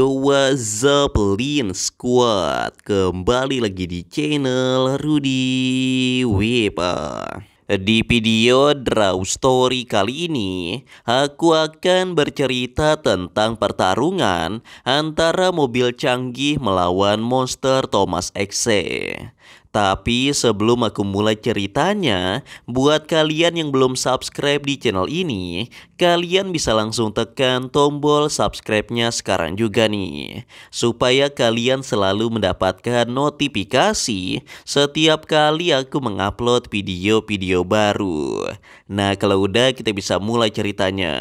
Yo what's up Lean Squad Kembali lagi di channel Rudy Wipa di video Draw Story kali ini, aku akan bercerita tentang pertarungan antara mobil canggih melawan monster Thomas Xe. Tapi sebelum aku mulai ceritanya, buat kalian yang belum subscribe di channel ini, kalian bisa langsung tekan tombol subscribe-nya sekarang juga nih. Supaya kalian selalu mendapatkan notifikasi setiap kali aku mengupload video-video baru. Nah kalau udah kita bisa mulai ceritanya.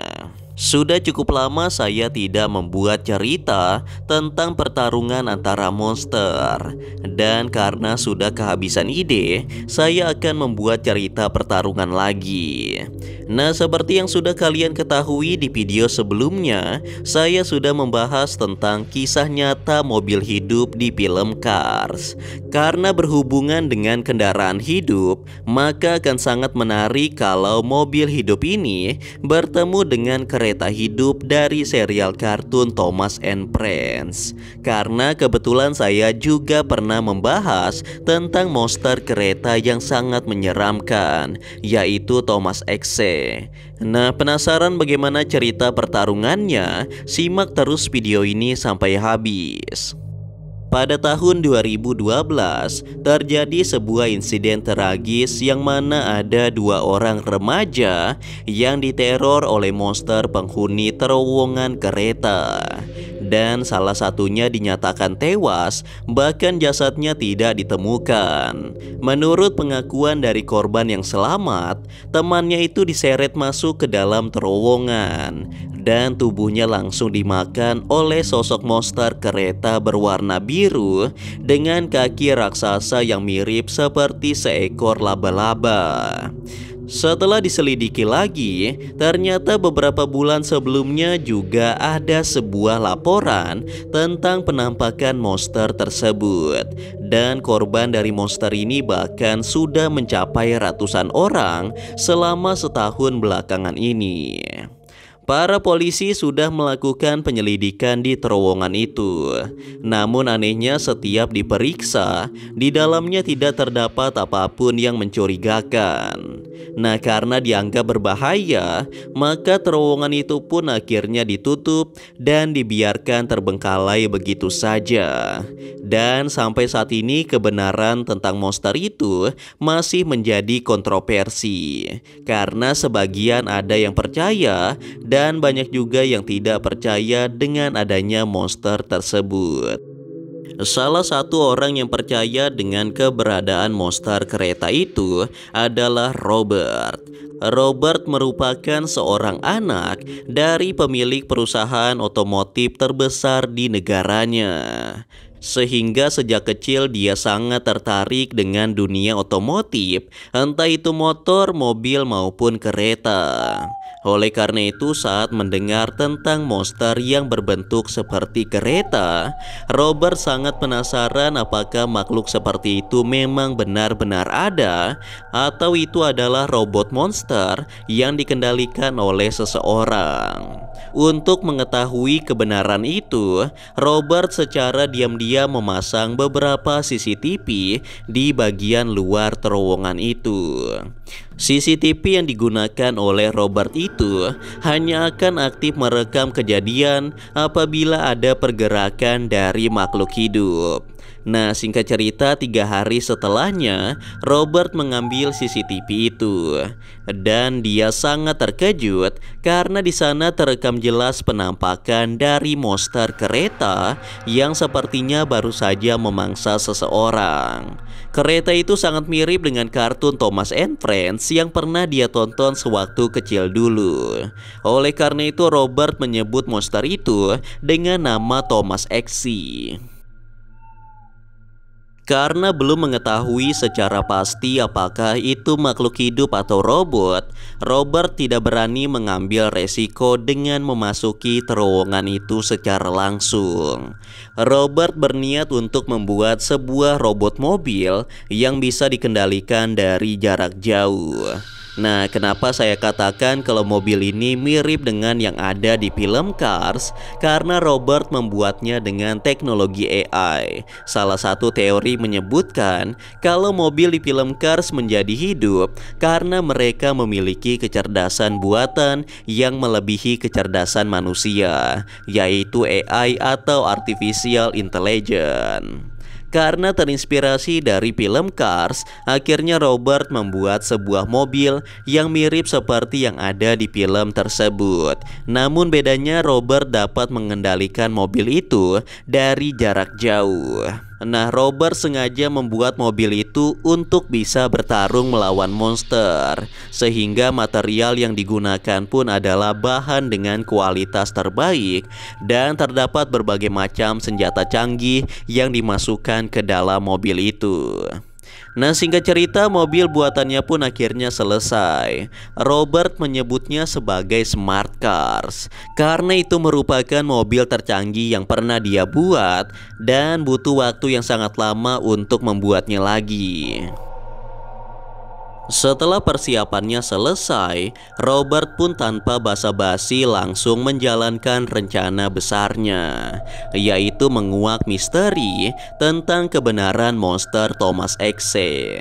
Sudah cukup lama saya tidak membuat cerita tentang pertarungan antara monster Dan karena sudah kehabisan ide, saya akan membuat cerita pertarungan lagi Nah seperti yang sudah kalian kalian ketahui di video sebelumnya, saya sudah membahas tentang kisah nyata mobil hidup di film Cars. Karena berhubungan dengan kendaraan hidup, maka akan sangat menarik kalau mobil hidup ini bertemu dengan kereta hidup dari serial kartun Thomas and Friends. Karena kebetulan saya juga pernah membahas tentang monster kereta yang sangat menyeramkan, yaitu Thomas XC Nah penasaran bagaimana cerita pertarungannya? Simak terus video ini sampai habis pada tahun 2012 terjadi sebuah insiden tragis yang mana ada dua orang remaja yang diteror oleh monster penghuni terowongan kereta dan salah satunya dinyatakan tewas, bahkan jasadnya tidak ditemukan. Menurut pengakuan dari korban yang selamat, temannya itu diseret masuk ke dalam terowongan dan tubuhnya langsung dimakan oleh sosok monster kereta berwarna biru dengan kaki raksasa yang mirip seperti seekor laba-laba. Setelah diselidiki lagi, ternyata beberapa bulan sebelumnya juga ada sebuah laporan tentang penampakan monster tersebut. Dan korban dari monster ini bahkan sudah mencapai ratusan orang selama setahun belakangan ini. Para polisi sudah melakukan penyelidikan di terowongan itu. Namun anehnya setiap diperiksa, di dalamnya tidak terdapat apapun yang mencurigakan. Nah karena dianggap berbahaya, maka terowongan itu pun akhirnya ditutup dan dibiarkan terbengkalai begitu saja. Dan sampai saat ini kebenaran tentang monster itu masih menjadi kontroversi. Karena sebagian ada yang percaya dan dan banyak juga yang tidak percaya dengan adanya monster tersebut. Salah satu orang yang percaya dengan keberadaan monster kereta itu adalah Robert. Robert merupakan seorang anak dari pemilik perusahaan otomotif terbesar di negaranya. Sehingga sejak kecil dia sangat tertarik dengan dunia otomotif, entah itu motor, mobil, maupun kereta. Oleh karena itu saat mendengar tentang monster yang berbentuk seperti kereta Robert sangat penasaran apakah makhluk seperti itu memang benar-benar ada Atau itu adalah robot monster yang dikendalikan oleh seseorang untuk mengetahui kebenaran itu, Robert secara diam-diam memasang beberapa CCTV di bagian luar terowongan itu. CCTV yang digunakan oleh Robert itu hanya akan aktif merekam kejadian apabila ada pergerakan dari makhluk hidup. Nah singkat cerita tiga hari setelahnya Robert mengambil CCTV itu Dan dia sangat terkejut karena di sana terekam jelas penampakan dari monster kereta Yang sepertinya baru saja memangsa seseorang Kereta itu sangat mirip dengan kartun Thomas and Friends yang pernah dia tonton sewaktu kecil dulu. Oleh karena itu Robert menyebut monster itu dengan nama Thomas Exy. Karena belum mengetahui secara pasti apakah itu makhluk hidup atau robot, Robert tidak berani mengambil resiko dengan memasuki terowongan itu secara langsung. Robert berniat untuk membuat sebuah robot mobil yang bisa dikendalikan dari jarak jauh. Nah, kenapa saya katakan kalau mobil ini mirip dengan yang ada di film Cars? Karena Robert membuatnya dengan teknologi AI. Salah satu teori menyebutkan kalau mobil di film Cars menjadi hidup karena mereka memiliki kecerdasan buatan yang melebihi kecerdasan manusia, yaitu AI atau artificial intelligence. Karena terinspirasi dari film Cars, akhirnya Robert membuat sebuah mobil yang mirip seperti yang ada di film tersebut. Namun bedanya Robert dapat mengendalikan mobil itu dari jarak jauh. Nah, Robert sengaja membuat mobil itu untuk bisa bertarung melawan monster, sehingga material yang digunakan pun adalah bahan dengan kualitas terbaik, dan terdapat berbagai macam senjata canggih yang dimasukkan ke dalam mobil itu. Nah singkat cerita mobil buatannya pun akhirnya selesai Robert menyebutnya sebagai smart cars Karena itu merupakan mobil tercanggih yang pernah dia buat Dan butuh waktu yang sangat lama untuk membuatnya lagi setelah persiapannya selesai, Robert pun tanpa basa-basi langsung menjalankan rencana besarnya, yaitu menguak misteri tentang kebenaran monster Thomas Exe.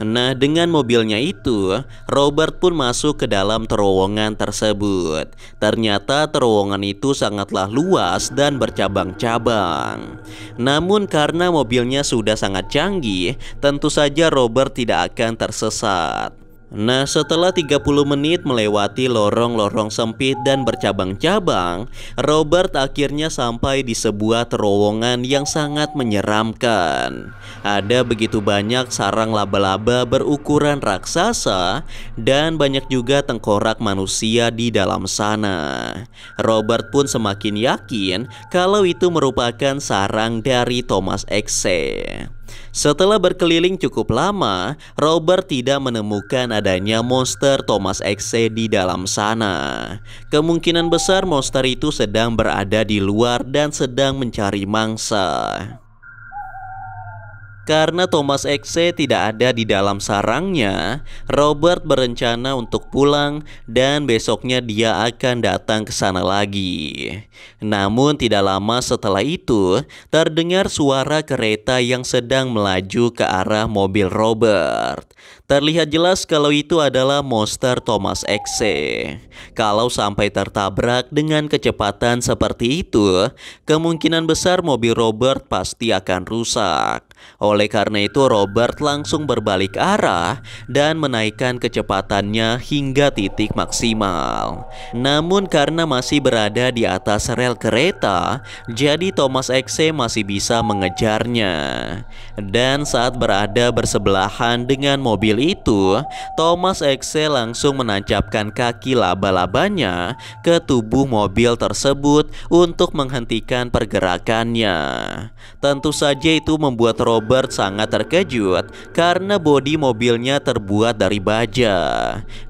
Nah, dengan mobilnya itu, Robert pun masuk ke dalam terowongan tersebut. Ternyata terowongan itu sangatlah luas dan bercabang-cabang. Namun karena mobilnya sudah sangat canggih, tentu saja Robert tidak akan tersesat. Nah setelah 30 menit melewati lorong-lorong sempit dan bercabang-cabang Robert akhirnya sampai di sebuah terowongan yang sangat menyeramkan Ada begitu banyak sarang laba-laba berukuran raksasa Dan banyak juga tengkorak manusia di dalam sana Robert pun semakin yakin kalau itu merupakan sarang dari Thomas Exe setelah berkeliling cukup lama, Robert tidak menemukan adanya monster Thomas Exe di dalam sana. Kemungkinan besar monster itu sedang berada di luar dan sedang mencari mangsa. Karena Thomas Exe tidak ada di dalam sarangnya, Robert berencana untuk pulang dan besoknya dia akan datang ke sana lagi. Namun tidak lama setelah itu, terdengar suara kereta yang sedang melaju ke arah mobil Robert. Terlihat jelas kalau itu adalah monster Thomas Exe. Kalau sampai tertabrak dengan kecepatan seperti itu, kemungkinan besar mobil Robert pasti akan rusak. Oleh karena itu Robert langsung berbalik arah dan menaikkan kecepatannya hingga titik maksimal. Namun karena masih berada di atas rel kereta, jadi Thomas Exe masih bisa mengejarnya. Dan saat berada bersebelahan dengan mobil itu, Thomas Exe langsung menancapkan kaki laba-labanya ke tubuh mobil tersebut untuk menghentikan pergerakannya. Tentu saja itu membuat Robert sangat terkejut karena bodi mobilnya terbuat dari baja.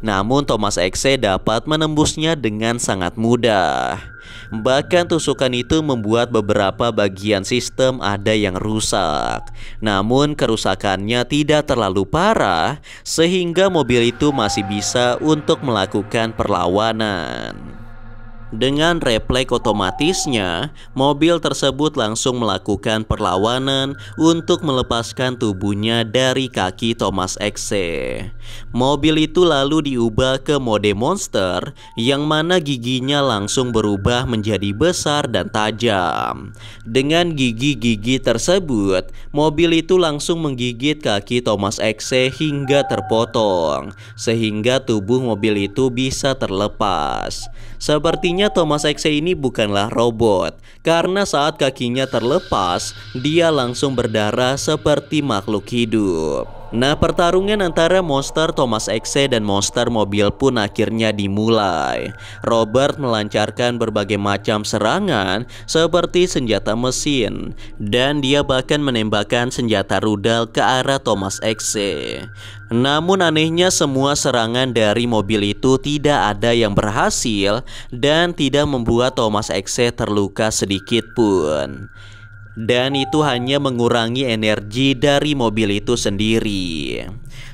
Namun Thomas Exe dapat menembusnya dengan sangat mudah. Bahkan tusukan itu membuat beberapa bagian sistem ada yang rusak. Namun kerusakannya tidak terlalu parah sehingga mobil itu masih bisa untuk melakukan perlawanan. Dengan refleks otomatisnya, mobil tersebut langsung melakukan perlawanan untuk melepaskan tubuhnya dari kaki Thomas Exe. Mobil itu lalu diubah ke mode monster yang mana giginya langsung berubah menjadi besar dan tajam. Dengan gigi-gigi tersebut, mobil itu langsung menggigit kaki Thomas Exe hingga terpotong sehingga tubuh mobil itu bisa terlepas. Sepertinya Thomas X ini bukanlah robot Karena saat kakinya terlepas Dia langsung berdarah seperti makhluk hidup Nah pertarungan antara monster Thomas Exe dan monster mobil pun akhirnya dimulai Robert melancarkan berbagai macam serangan seperti senjata mesin Dan dia bahkan menembakkan senjata rudal ke arah Thomas Exe Namun anehnya semua serangan dari mobil itu tidak ada yang berhasil Dan tidak membuat Thomas Exe terluka sedikit pun dan itu hanya mengurangi energi dari mobil itu sendiri.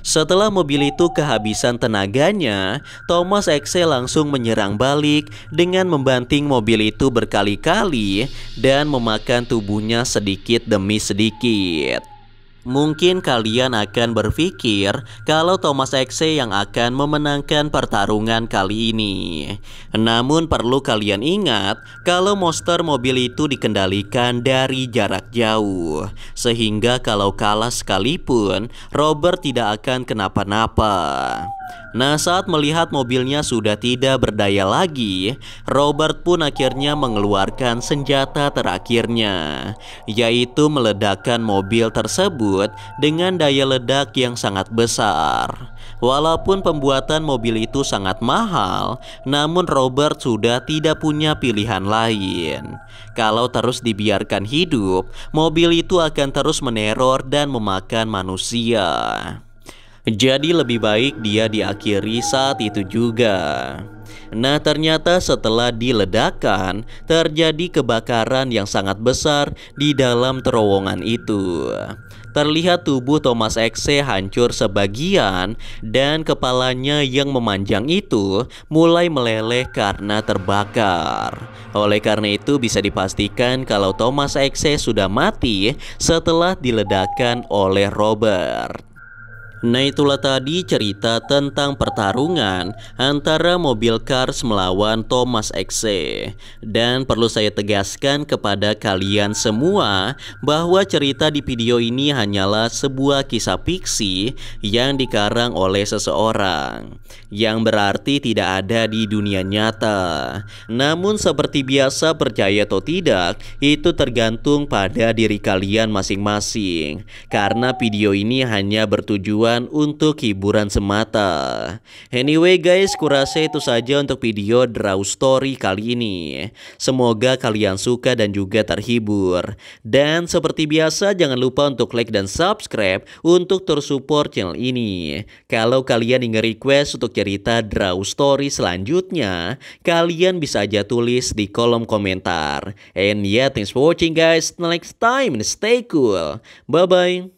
Setelah mobil itu kehabisan tenaganya, Thomas Exe langsung menyerang balik dengan membanting mobil itu berkali-kali dan memakan tubuhnya sedikit demi sedikit. Mungkin kalian akan berpikir kalau Thomas Exe yang akan memenangkan pertarungan kali ini. Namun perlu kalian ingat kalau monster mobil itu dikendalikan dari jarak jauh. Sehingga kalau kalah sekalipun, Robert tidak akan kenapa-napa. Nah saat melihat mobilnya sudah tidak berdaya lagi Robert pun akhirnya mengeluarkan senjata terakhirnya Yaitu meledakkan mobil tersebut dengan daya ledak yang sangat besar Walaupun pembuatan mobil itu sangat mahal Namun Robert sudah tidak punya pilihan lain Kalau terus dibiarkan hidup Mobil itu akan terus meneror dan memakan manusia jadi lebih baik dia diakhiri saat itu juga. Nah ternyata setelah diledakan terjadi kebakaran yang sangat besar di dalam terowongan itu Terlihat tubuh Thomas Exe hancur sebagian dan kepalanya yang memanjang itu mulai meleleh karena terbakar Oleh karena itu bisa dipastikan kalau Thomas Exe sudah mati setelah diledakan oleh Robert Nah itulah tadi cerita tentang pertarungan antara mobil Cars melawan Thomas Xe Dan perlu saya tegaskan kepada kalian semua bahwa cerita di video ini hanyalah sebuah kisah fiksi yang dikarang oleh seseorang yang berarti tidak ada di dunia nyata. Namun seperti biasa percaya atau tidak, itu tergantung pada diri kalian masing-masing. Karena video ini hanya bertujuan untuk hiburan semata. Anyway guys, kurasa itu saja untuk video Draw Story kali ini. Semoga kalian suka dan juga terhibur. Dan seperti biasa jangan lupa untuk like dan subscribe untuk terus support channel ini. Kalau kalian ingin request untuk jadi cerita Draw Story selanjutnya, kalian bisa aja tulis di kolom komentar. And yeah, thanks for watching guys. Next time, stay cool. Bye-bye.